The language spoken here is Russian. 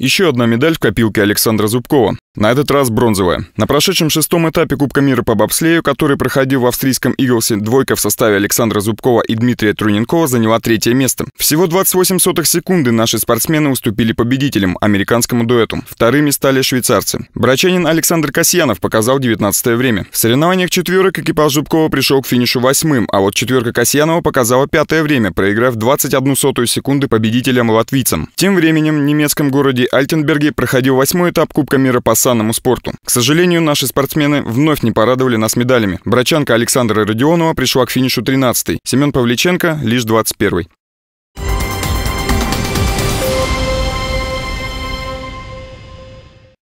Еще одна медаль в копилке Александра Зубкова. На этот раз бронзовая. На прошедшем шестом этапе Кубка мира по бобслею, который проходил в австрийском Иглсе, двойка в составе Александра Зубкова и Дмитрия Труненкова заняла третье место. Всего 28 сотых секунды наши спортсмены уступили победителям, американскому дуэту. Вторыми стали швейцарцы. Брачанин Александр Касьянов показал 19 время. В соревнованиях четверок экипаж Зубкова пришел к финишу восьмым, а вот четверка Касьянова показала пятое время, проиграв 21 сотую секунды победителям-латвийцам. Тем временем в немецком городе Альтенберге проходил восьмой этап Кубка мира по санному спорту. К сожалению, наши спортсмены вновь не порадовали нас медалями. Брачанка Александра Родионова пришла к финишу 13-й, Семен Павличенко лишь 21-й.